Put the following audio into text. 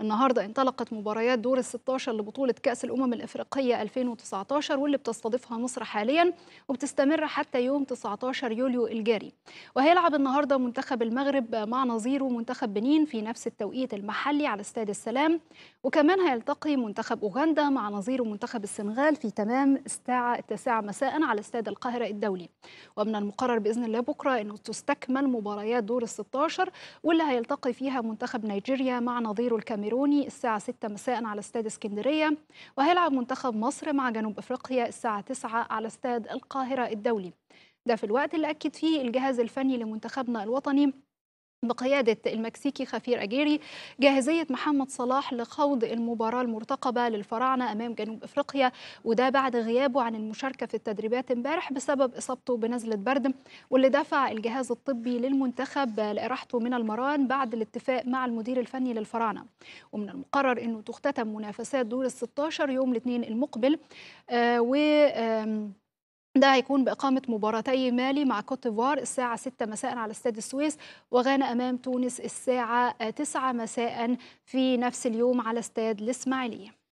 النهارده انطلقت مباريات دور ال 16 لبطوله كاس الامم الافريقيه 2019 واللي بتستضيفها مصر حاليا وبتستمر حتى يوم 19 يوليو الجاري وهيلعب النهارده منتخب المغرب مع نظيره منتخب بنين في نفس التوقيت المحلي على استاد السلام وكمان هيلتقي منتخب اوغندا مع نظيره منتخب السنغال في تمام الساعه التاسعه مساء على استاد القاهره الدولي ومن المقرر باذن الله بكره انه تستكمل مباريات دور ال 16 واللي هيلتقي فيها منتخب نيجيريا مع نظيره الكاميرون الكاميروني الساعة 6 مساء على استاد اسكندرية وهيلعب منتخب مصر مع جنوب أفريقيا الساعة 9 على استاد القاهرة الدولي ده في الوقت اللي أكد فيه الجهاز الفني لمنتخبنا الوطني بقيادة المكسيكي خفير أجيري جاهزية محمد صلاح لخوض المباراة المرتقبة للفراعنة أمام جنوب أفريقيا وده بعد غيابه عن المشاركة في التدريبات امبارح بسبب إصابته بنزلة برد واللي دفع الجهاز الطبي للمنتخب لإراحته من المران بعد الاتفاق مع المدير الفني للفراعنة ومن المقرر أنه تختتم منافسات دور ال 16 يوم الاثنين المقبل آه و آه ده هيكون بإقامة مباراتي مالي مع كوت ديفوار الساعة 6 مساء على استاد السويس وغانا أمام تونس الساعة 9 مساء في نفس اليوم على استاد الإسماعيلية